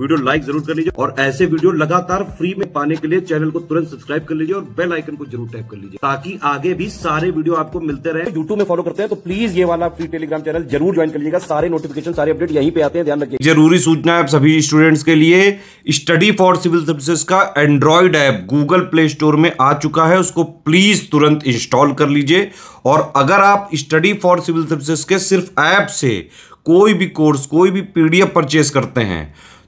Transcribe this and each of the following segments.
video like जरूर कर लीजिए और ऐसे वीडियो लगातार फ्री में पाने के लिए चैनल को तुरंत सब्सक्राइब कर लीजिए और बेल आइकन को जरूर टैप कर लीजिए ताकि आगे भी सारे वीडियो आपको मिलते रहे यूट्यूब में फॉलो करते हैं तो प्लीज ये वाला फ्री टेलीग्राम चैनल जरूर ज्वाइन कर लीजिएगा सारे नोटिफिकेशन सारे अपडेट यहीं पे आते हैं ध्यान रखिए जरूरी सूचना है सभी स्टूडेंट्स के लिए स्टडी फॉर सिविल सर्विसेज का android app Google Play Store में आ चुका है उसको प्लीज तुरंत इंस्टॉल कर लीजिए और अगर आप स्टडी फॉर सिविल सर्विसेज के सिर्फ ऐप से कोई भी कोर्स कोई भी पीडीएफ परचेस करते हैं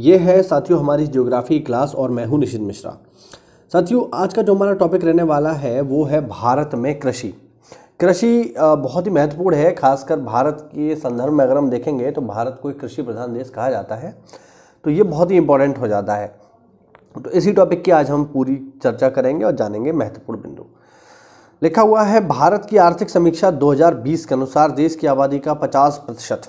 ये है साथियों हमारी ज्योग्राफी क्लास और मैं हूँ निशित मिश्रा साथियों आज का जो हमारा टॉपिक रहने वाला है वो है भारत में कृषि कृषि बहुत ही महत्वपूर्ण है खासकर भारत के संदर्भ में अगर हम देखेंगे तो भारत को एक कृषि प्रधान देश कहा जाता है तो ये बहुत ही इम्पोर्टेंट हो जाता है तो इसी टॉपिक की आज हम पूरी चर्चा करेंगे और जानेंगे महत्वपूर्ण बिंदु लिखा हुआ है भारत की आर्थिक समीक्षा 2020 के अनुसार देश की आबादी का 50 प्रतिशत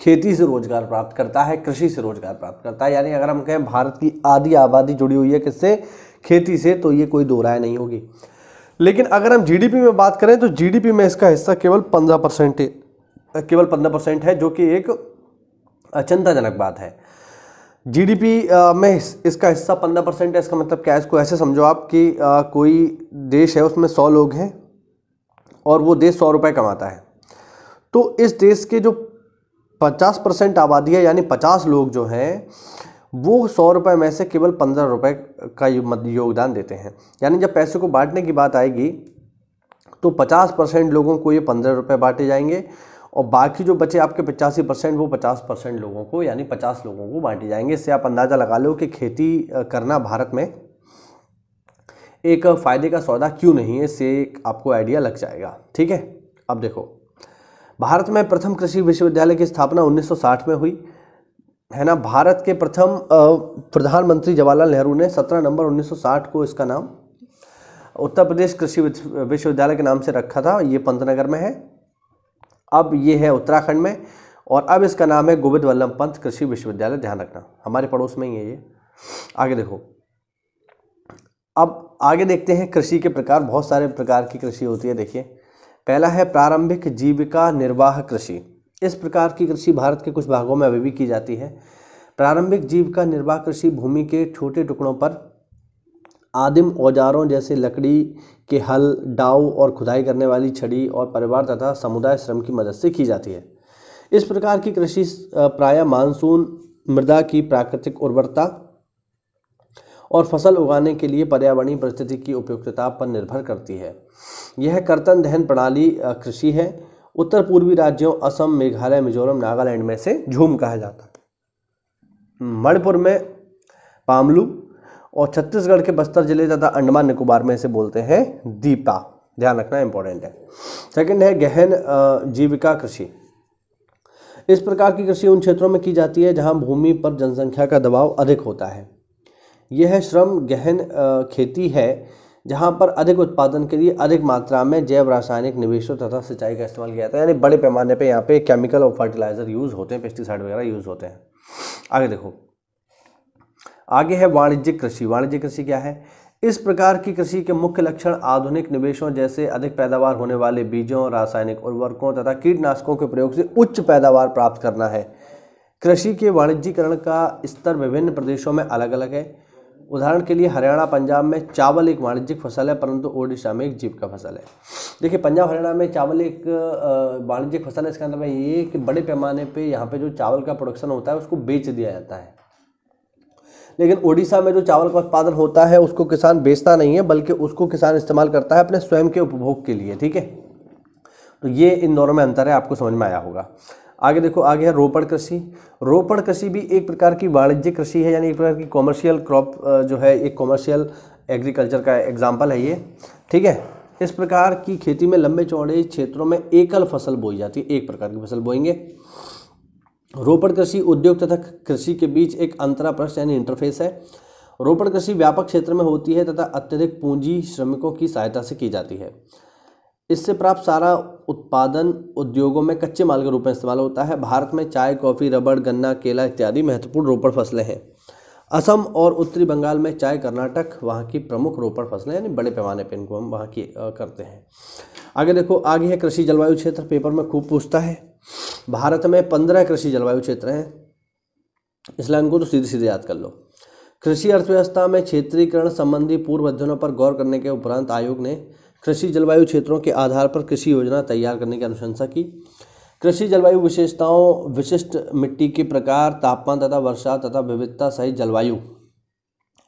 खेती से रोजगार प्राप्त करता है कृषि से रोजगार प्राप्त करता है यानी अगर हम कहें भारत की आधी आबादी जुड़ी हुई है किससे खेती से तो ये कोई दो राय नहीं होगी लेकिन अगर हम जीडीपी में बात करें तो जीडीपी में इसका हिस्सा केवल पंद्रह परसेंट केवल पंद्रह परसेंट है जो कि एक चिंताजनक बात है जीडीपी में इसका हिस्सा पंद्रह परसेंट है इसका मतलब क्या है इसको ऐसे समझो आप कि कोई देश है उसमें सौ लोग हैं और वो देश सौ रुपये कमाता है तो इस देश के जो पचास परसेंट आबादी है यानी पचास लोग जो हैं वो सौ रुपये में से केवल पंद्रह रुपये का योगदान देते हैं यानी जब पैसे को बांटने की बात आएगी तो पचास परसेंट लोगों को ये पंद्रह रुपये बांटे जाएंगे और बाकी जो बचे आपके पचासी परसेंट वो पचास परसेंट लोगों को यानी पचास लोगों को बांटे जाएंगे इससे आप अंदाज़ा लगा लो कि खेती करना भारत में एक फ़ायदे का सौदा क्यों नहीं है इससे आपको आइडिया लग जाएगा ठीक है अब देखो भारत में प्रथम कृषि विश्वविद्यालय की स्थापना 1960 में हुई है ना भारत के प्रथम प्रधानमंत्री जवाहरलाल नेहरू ने 17 नवंबर 1960 को इसका नाम उत्तर प्रदेश कृषि विश्वविद्यालय के नाम से रखा था ये पंतनगर में है अब ये है उत्तराखंड में और अब इसका नाम है गोविंद वल्लभ पंत कृषि विश्वविद्यालय ध्यान रखना हमारे पड़ोस में ही है ये आगे देखो अब आगे देखते हैं कृषि के प्रकार बहुत सारे प्रकार की कृषि होती है देखिए पहला है प्रारंभिक जीविका निर्वाह कृषि इस प्रकार की कृषि भारत के कुछ भागों में अभी भी की जाती है प्रारंभिक जीविका निर्वाह कृषि भूमि के छोटे टुकड़ों पर आदिम औजारों जैसे लकड़ी के हल डाव और खुदाई करने वाली छड़ी और परिवार तथा समुदाय श्रम की मदद से की जाती है इस प्रकार की कृषि प्रायः मानसून मृदा की प्राकृतिक उर्वरता और फसल उगाने के लिए पर्यावरणीय परिस्थिति की उपयुक्तता पर निर्भर करती है यह कर्तन दहन प्रणाली कृषि है उत्तर पूर्वी राज्यों असम मेघालय मिजोरम नागालैंड में से झूम कहा जाता है हम्म, मणिपुर में पामलू और छत्तीसगढ़ के बस्तर जिले तथा अंडमान निकोबार में से बोलते हैं दीपा ध्यान रखना इंपॉर्टेंट है सेकंड है गहन जीविका कृषि इस प्रकार की कृषि उन क्षेत्रों में की जाती है जहां भूमि पर जनसंख्या का दबाव अधिक होता है यह श्रम गहन खेती है जहाँ पर अधिक उत्पादन के लिए अधिक मात्रा में जैव रासायनिक निवेशों तथा सिंचाई का इस्तेमाल किया जाता है यानी बड़े पैमाने पे यहाँ पे केमिकल और फर्टिलाइज़र यूज़ होते हैं पेस्टिसाइड वगैरह यूज़ होते हैं आगे देखो आगे है वाणिज्यिक कृषि वाणिज्यिक कृषि क्या है इस प्रकार की कृषि के मुख्य लक्षण आधुनिक निवेशों जैसे अधिक पैदावार होने वाले बीजों रासायनिक उर्वरकों तथा कीटनाशकों के प्रयोग से उच्च पैदावार प्राप्त करना है कृषि के वाणिज्यीकरण का स्तर विभिन्न प्रदेशों में अलग अलग है उदाहरण के लिए हरियाणा पंजाब में चावल एक वाणिज्यिक फसल है परंतु ओडिशा में एक जीव का फसल है देखिए पंजाब हरियाणा में चावल एक वाणिज्यिक फसल है इसका मतलब ये कि बड़े पैमाने पे यहाँ पे जो चावल का प्रोडक्शन होता है उसको बेच दिया जाता है लेकिन ओडिशा में जो चावल का उत्पादन होता है उसको किसान बेचता नहीं है बल्कि उसको किसान इस्तेमाल करता है अपने स्वयं के उपभोग के लिए ठीक है तो ये इन दोनों में अंतर है आपको समझ में आया होगा आगे देखो आगे है रोपण कृषि रोपड़ कृषि भी एक प्रकार की वाणिज्य कृषि है यानी एक प्रकार की कॉमर्शियल क्रॉप जो है एक कॉमर्शियल एग्रीकल्चर का एग्जाम्पल है ये ठीक है इस प्रकार की खेती में लंबे चौड़े क्षेत्रों में एकल फसल बोई जाती है एक प्रकार की फसल बोएंगे रोपड़ कृषि उद्योग तथा कृषि के बीच एक अंतराप्रस्थ यानी इंटरफेस है रोपड़ कृषि व्यापक क्षेत्र में होती है तथा अत्यधिक पूंजी श्रमिकों की सहायता से की जाती है इससे प्राप्त सारा उत्पादन उद्योगों में कच्चे माल के रूप में इस्तेमाल होता है भारत में चाय कॉफ़ी रबड़ गन्ना केला इत्यादि महत्वपूर्ण रोपड़ फसलें हैं असम और उत्तरी बंगाल में चाय कर्नाटक वहाँ की प्रमुख रोपड़ फसलें यानी बड़े पैमाने पर इनको हम वहाँ की करते हैं आगे देखो आगे है कृषि जलवायु क्षेत्र पेपर में खूब पूछता है भारत में पंद्रह कृषि जलवायु क्षेत्र हैं इसलिए इनको तो सीधे सीधे याद कर लो कृषि अर्थव्यवस्था में क्षेत्रीकरण संबंधी पूर्व अध्ययनों पर गौर करने के उपरांत आयोग ने कृषि जलवायु क्षेत्रों के आधार पर कृषि योजना तैयार करने की अनुशंसा की कृषि जलवायु विशेषताओं विशिष्ट मिट्टी के प्रकार तापमान तथा वर्षा तथा विविधता सहित जलवायु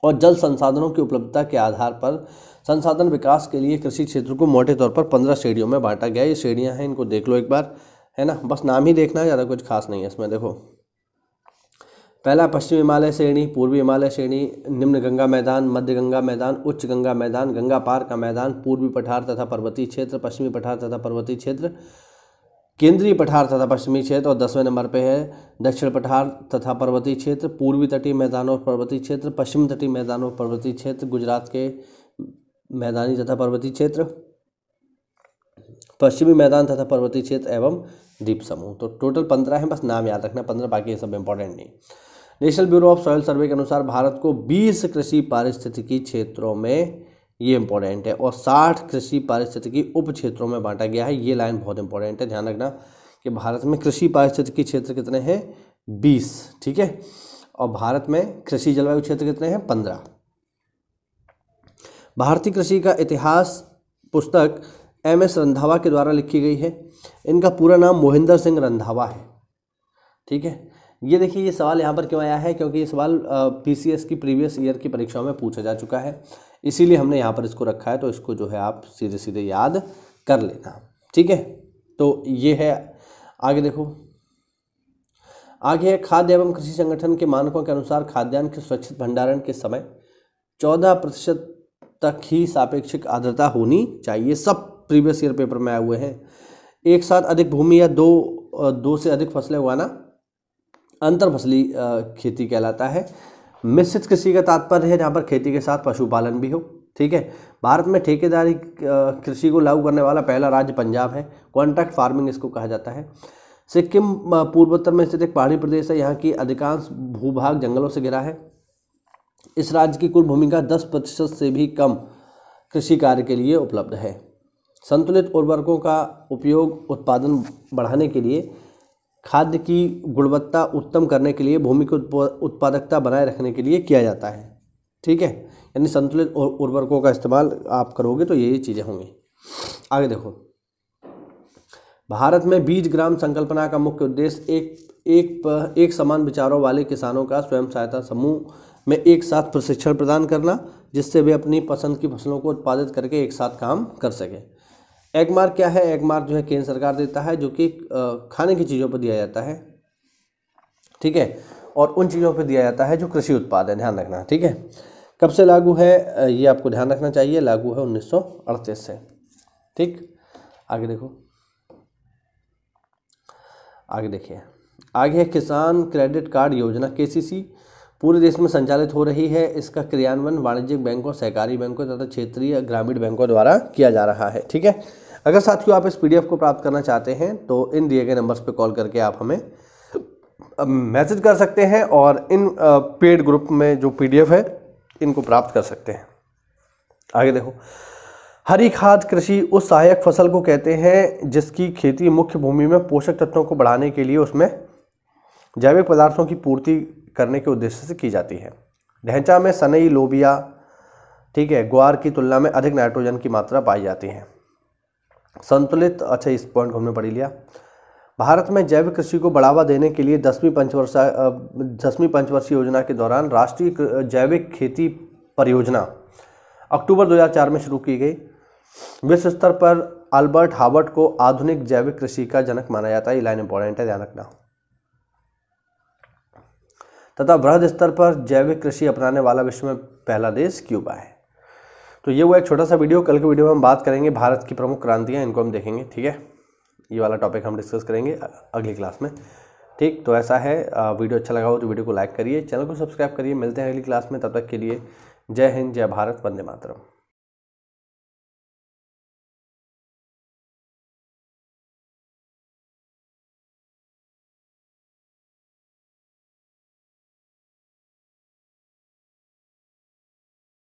और जल संसाधनों की उपलब्धता के आधार पर संसाधन विकास के लिए कृषि क्षेत्र को मोटे तौर पर पंद्रह श्रेणियों में बांटा गया ये श्रेणियाँ हैं इनको देख लो एक बार है ना बस नाम ही देखना है ज़्यादा कुछ खास नहीं है इसमें देखो पहला पश्चिम हिमालय श्रेणी पूर्वी हिमालय श्रेणी निम्न गंगा मैदान मध्य गंगा मैदान उच्च गंगा मैदान गंगा पार का मैदान पूर्वी पठार तथा पर्वतीय क्षेत्र पश्चिमी पठार तथा पर्वतीय क्षेत्र केंद्रीय पठार तथा पश्चिमी क्षेत्र और दसवें नंबर पे है दक्षिण पठार तथा पर्वतीय क्षेत्र पूर्वी तटीय मैदान और पर्वतीय क्षेत्र पश्चिम तटीय मैदान और पर्वतीय क्षेत्र गुजरात के मैदानी तथा पर्वतीय क्षेत्र पश्चिमी मैदान तथा पर्वतीय क्षेत्र एवं द्वीप समूह तो टोटल पंद्रह हैं बस नाम याद रखना पंद्रह बाकी ये सब इंपॉर्टेंट नहीं national bureau of soil survey के अनुसार भारत को 20 कृषि पारिस्थितिकी क्षेत्रों में ये इंपॉर्टेंट है और 60 कृषि पारिस्थितिकी उप क्षेत्रों में बांटा गया है ये लाइन बहुत इंपॉर्टेंट है ध्यान रखना कि भारत में कृषि पारिस्थितिकी क्षेत्र कितने हैं बीस ठीक है और भारत में कृषि जलवायु क्षेत्र कितने हैं पंद्रह भारतीय कृषि का इतिहास पुस्तक एम एस रंधावा के द्वारा लिखी गई है इनका पूरा नाम मोहिंदर सिंह रंधावा है ठीक है ये देखिए ये सवाल यहाँ पर क्यों आया है क्योंकि ये सवाल पीसीएस की प्रीवियस ईयर की परीक्षाओं में पूछा जा चुका है इसीलिए हमने यहाँ पर इसको रखा है तो इसको जो है आप सीधे सीधे याद कर लेना ठीक है तो ये है आगे देखो आगे है खाद्य एवं कृषि संगठन के मानकों के अनुसार खाद्यान्न के सुरक्षित भंडारण के समय चौदह प्रतिशत तक ही सापेक्षिक आर्द्रता होनी चाहिए सब प्रीवियस ईयर पेपर में आए हुए हैं एक साथ अधिक भूमि या दो दो से अधिक फसलें उगाना अंतर फसली खेती कहलाता है मिश्रित कृषि का तात्पर्य है जहाँ पर खेती के साथ पशुपालन भी हो ठीक है भारत में ठेकेदारी कृषि को लागू करने वाला पहला राज्य पंजाब है कॉन्ट्रैक्ट फार्मिंग इसको कहा जाता है सिक्किम पूर्वोत्तर में स्थित एक पहाड़ी प्रदेश है यहाँ की अधिकांश भूभाग जंगलों से घिरा है इस राज्य की कुल भूमि का दस प्रतिशत से भी कम कृषि कार्य के लिए उपलब्ध है संतुलित उर्वरकों का उपयोग उत्पादन बढ़ाने के लिए खाद्य की गुणवत्ता उत्तम करने के लिए भूमि की उत्पादकता बनाए रखने के लिए किया जाता है ठीक है यानी संतुलित उर्वरकों का इस्तेमाल आप करोगे तो यही चीज़ें होंगी आगे देखो भारत में बीज ग्राम संकल्पना का मुख्य उद्देश्य एक एक एक समान विचारों वाले किसानों का स्वयं सहायता समूह में एक साथ प्रशिक्षण प्रदान करना जिससे वे अपनी पसंद की फसलों को उत्पादित करके एक साथ काम कर सकें एग क्या है एग जो है केंद्र सरकार देता है जो कि खाने की चीज़ों पर दिया जाता है ठीक है और उन चीज़ों पर दिया जाता है जो कृषि उत्पाद है ध्यान रखना ठीक है कब से लागू है ये आपको ध्यान रखना चाहिए लागू है उन्नीस से ठीक आगे देखो आगे देखिए आगे है किसान क्रेडिट कार्ड योजना के पूरे देश में संचालित हो रही है इसका क्रियान्वयन वाणिज्यिक बैंकों सहकारी बैंकों तथा क्षेत्रीय ग्रामीण बैंकों द्वारा किया जा रहा है ठीक है अगर साथियों आप इस पीडीएफ को प्राप्त करना चाहते हैं तो इन दिए गए नंबर्स पर कॉल करके आप हमें मैसेज कर सकते हैं और इन पेड ग्रुप में जो पीडीएफ है इनको प्राप्त कर सकते हैं आगे देखो हरी खाद कृषि उस सहायक फसल को कहते हैं जिसकी खेती मुख्य भूमि में पोषक तत्वों को बढ़ाने के लिए उसमें जैविक पदार्थों की पूर्ति करने के उद्देश्य से की जाती है ढेंचा में सनई लोबिया ठीक है ग्वार की तुलना में अधिक नाइट्रोजन की मात्रा पाई जाती है संतुलित अच्छा इस पॉइंट को हमने पढ़ी लिया भारत में जैविक कृषि को बढ़ावा देने के लिए दसवीं पंचवर्षा दसवीं पंचवर्षीय योजना के दौरान राष्ट्रीय जैविक खेती परियोजना अक्टूबर 2004 में शुरू की गई विश्व स्तर पर अल्बर्ट हार्वर्ट को आधुनिक जैविक कृषि का जनक माना जाता है ये लाइन इंपॉर्टेंट है ध्यान रखना तथा वृहद स्तर पर जैविक कृषि अपनाने वाला विश्व में पहला देश क्यूबा है तो ये हुआ एक छोटा सा वीडियो कल के वीडियो में हम बात करेंगे भारत की प्रमुख क्रांतियाँ इनको हम देखेंगे ठीक है ये वाला टॉपिक हम डिस्कस करेंगे अगली क्लास में ठीक तो ऐसा है वीडियो अच्छा लगा हो तो वीडियो को लाइक करिए चैनल को सब्सक्राइब करिए मिलते हैं अगली क्लास में तब तक के लिए जय हिंद जय भारत वंदे मातरम